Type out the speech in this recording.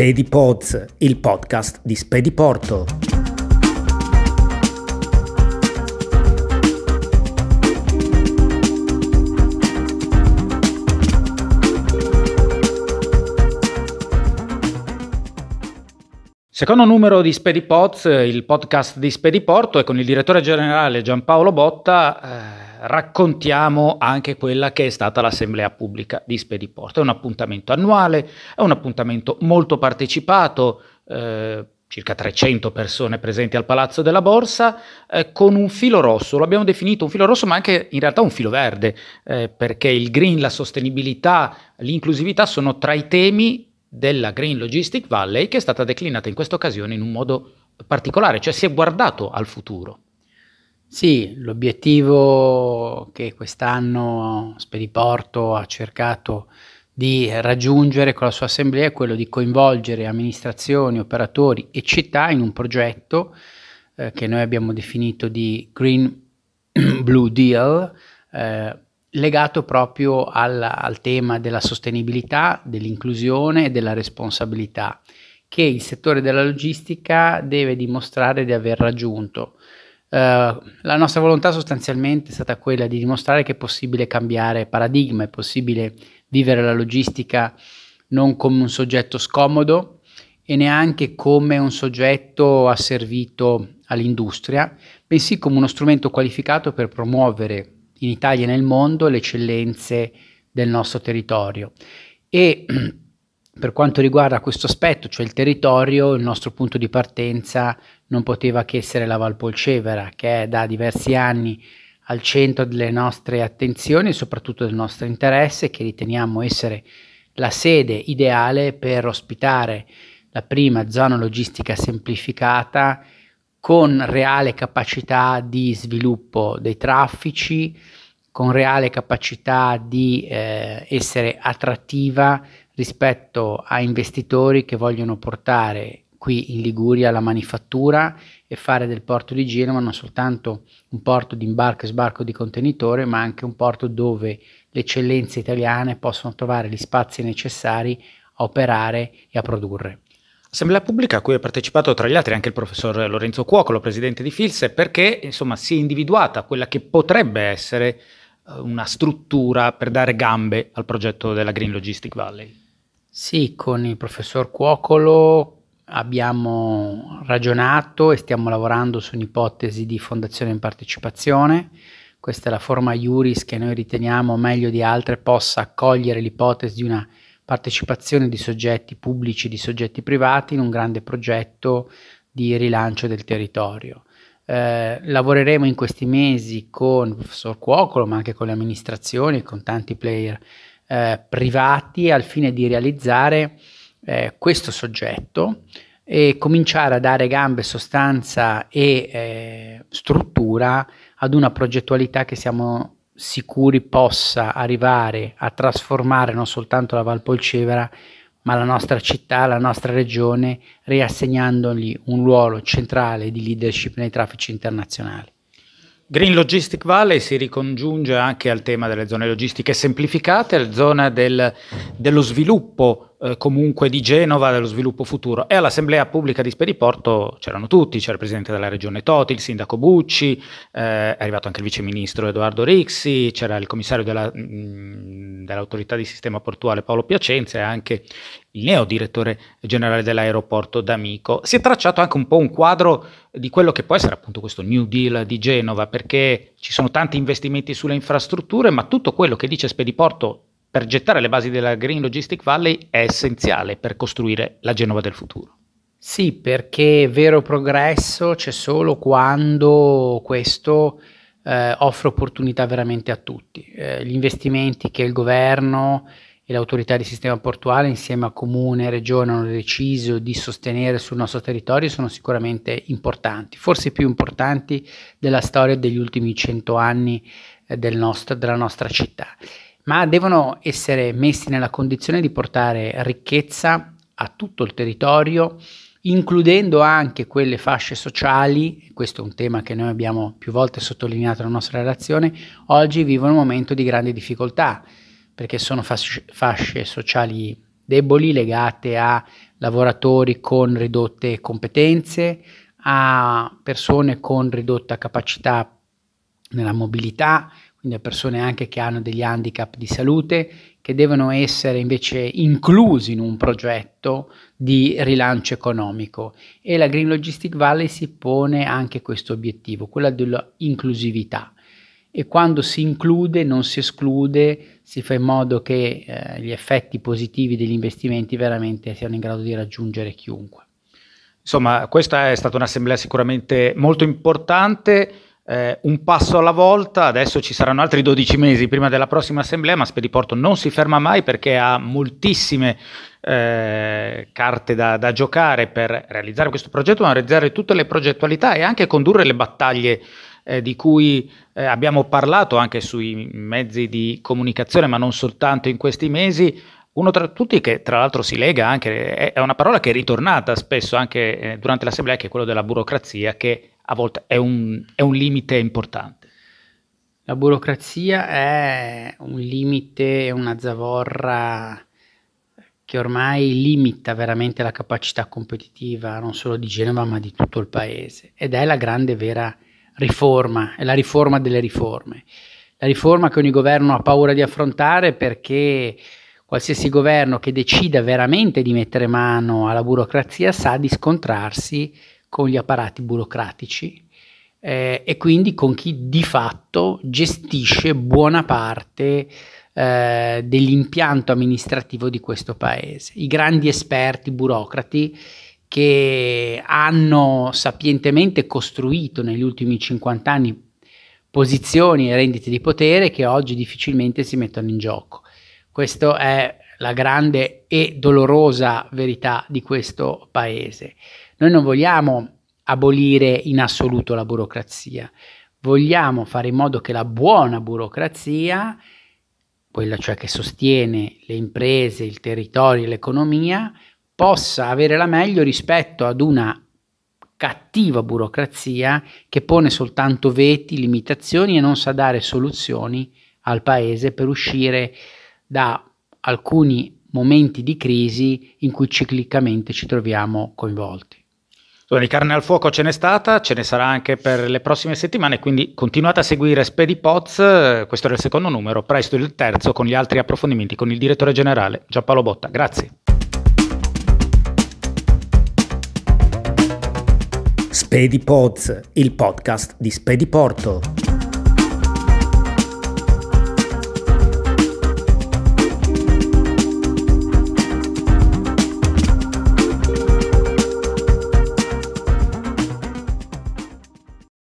Spedi Pods, il podcast di Spedi Porto. Secondo numero di Spedi Pods, il podcast di Spedi Porto e con il direttore generale Giampaolo Botta eh raccontiamo anche quella che è stata l'assemblea pubblica di Spediporto. È un appuntamento annuale, è un appuntamento molto partecipato, eh, circa 300 persone presenti al Palazzo della Borsa, eh, con un filo rosso, lo abbiamo definito un filo rosso, ma anche in realtà un filo verde, eh, perché il green, la sostenibilità, l'inclusività sono tra i temi della Green Logistic Valley che è stata declinata in questa occasione in un modo particolare, cioè si è guardato al futuro. Sì, l'obiettivo che quest'anno Spediporto ha cercato di raggiungere con la sua assemblea è quello di coinvolgere amministrazioni, operatori e città in un progetto eh, che noi abbiamo definito di Green Blue Deal, eh, legato proprio al, al tema della sostenibilità, dell'inclusione e della responsabilità, che il settore della logistica deve dimostrare di aver raggiunto eh, la nostra volontà sostanzialmente è stata quella di dimostrare che è possibile cambiare paradigma, è possibile vivere la logistica non come un soggetto scomodo e neanche come un soggetto asservito all'industria, bensì come uno strumento qualificato per promuovere in Italia e nel mondo le eccellenze del nostro territorio. E Per quanto riguarda questo aspetto, cioè il territorio, il nostro punto di partenza non poteva che essere la Valpolcevera, che è da diversi anni al centro delle nostre attenzioni e soprattutto del nostro interesse, che riteniamo essere la sede ideale per ospitare la prima zona logistica semplificata con reale capacità di sviluppo dei traffici, con reale capacità di eh, essere attrattiva rispetto a investitori che vogliono portare qui in Liguria la manifattura e fare del porto di Genova non soltanto un porto di imbarco e sbarco di contenitore, ma anche un porto dove le eccellenze italiane possono trovare gli spazi necessari a operare e a produrre. Assemblea pubblica a cui ha partecipato tra gli altri anche il professor Lorenzo Cuocolo, presidente di Filse, perché insomma, si è individuata quella che potrebbe essere eh, una struttura per dare gambe al progetto della Green Logistic Valley. Sì, con il professor Cuocolo abbiamo ragionato e stiamo lavorando su un'ipotesi di fondazione in partecipazione. Questa è la forma Iuris che noi riteniamo meglio di altre possa accogliere l'ipotesi di una partecipazione di soggetti pubblici e di soggetti privati in un grande progetto di rilancio del territorio. Eh, lavoreremo in questi mesi con il professor Cuocolo, ma anche con le amministrazioni, e con tanti player eh, privati al fine di realizzare eh, questo soggetto e cominciare a dare gambe, sostanza e eh, struttura ad una progettualità che siamo sicuri possa arrivare a trasformare non soltanto la Valpolcevera ma la nostra città, la nostra regione, riassegnandogli un ruolo centrale di leadership nei traffici internazionali. Green Logistic Valley si ricongiunge anche al tema delle zone logistiche semplificate, alla zona del, dello sviluppo eh, comunque di Genova, dello sviluppo futuro. E all'assemblea pubblica di Spediporto c'erano tutti, c'era il presidente della regione Toti, il sindaco Bucci, eh, è arrivato anche il viceministro Edoardo Rixi, c'era il commissario mm, dell'autorità di sistema portuale Paolo Piacenza e anche il neo direttore generale dell'aeroporto D'Amico. Si è tracciato anche un po' un quadro di quello che può essere appunto questo New Deal di Genova, perché ci sono tanti investimenti sulle infrastrutture, ma tutto quello che dice Spediporto per gettare le basi della Green Logistic Valley è essenziale per costruire la Genova del futuro. Sì, perché vero progresso c'è solo quando questo eh, offre opportunità veramente a tutti. Eh, gli investimenti che il governo e l'autorità di sistema portuale insieme a comune e regione hanno deciso di sostenere sul nostro territorio sono sicuramente importanti, forse più importanti della storia degli ultimi cento anni eh, del nostro, della nostra città ma devono essere messi nella condizione di portare ricchezza a tutto il territorio, includendo anche quelle fasce sociali, questo è un tema che noi abbiamo più volte sottolineato nella nostra relazione, oggi vivono un momento di grande difficoltà, perché sono fasce, sociali deboli legate a lavoratori con ridotte competenze, a persone con ridotta capacità nella mobilità, quindi a persone anche che hanno degli handicap di salute, che devono essere invece inclusi in un progetto di rilancio economico e la Green Logistic Valley si pone anche questo obiettivo, quello dell'inclusività e quando si include non si esclude, si fa in modo che eh, gli effetti positivi degli investimenti veramente siano in grado di raggiungere chiunque. Insomma, questa è stata un'assemblea sicuramente molto importante eh, un passo alla volta, adesso ci saranno altri 12 mesi prima della prossima assemblea, ma Spediporto non si ferma mai perché ha moltissime eh, carte da, da, giocare per realizzare questo progetto, ma realizzare tutte le progettualità e anche condurre le battaglie eh, di cui eh, abbiamo parlato anche sui mezzi di comunicazione, ma non soltanto in questi mesi, uno tra tutti che tra l'altro si lega anche, è una parola che è ritornata spesso anche eh, durante l'assemblea, che è quella della burocrazia, che a volte è un, è un limite importante. La burocrazia è un limite, una zavorra che ormai limita veramente la capacità competitiva non solo di Genova ma di tutto il paese ed è la grande vera riforma, è la riforma delle riforme, la riforma che ogni governo ha paura di affrontare perché qualsiasi governo che decida veramente di mettere mano alla burocrazia sa di scontrarsi con gli apparati burocratici eh, e quindi con chi di fatto gestisce buona parte eh, dell'impianto amministrativo di questo paese. I grandi esperti burocrati che hanno sapientemente costruito negli ultimi 50 anni posizioni e rendite di potere che oggi difficilmente si mettono in gioco. Questa è la grande e dolorosa verità di questo paese. Noi non vogliamo abolire in assoluto la burocrazia, vogliamo fare in modo che la buona burocrazia, quella cioè che sostiene le imprese, il territorio, l'economia, possa avere la meglio rispetto ad una cattiva burocrazia che pone soltanto veti, limitazioni e non sa dare soluzioni al paese per uscire da alcuni momenti di crisi in cui ciclicamente ci troviamo coinvolti. Di carne al fuoco ce n'è stata, ce ne sarà anche per le prossime settimane, quindi continuate a seguire Spedi Poz, eh, questo era il secondo numero, presto il terzo con gli altri approfondimenti con il direttore generale Giappalo Botta. Grazie. Spedi Poz, il podcast di Spediporto. Porto.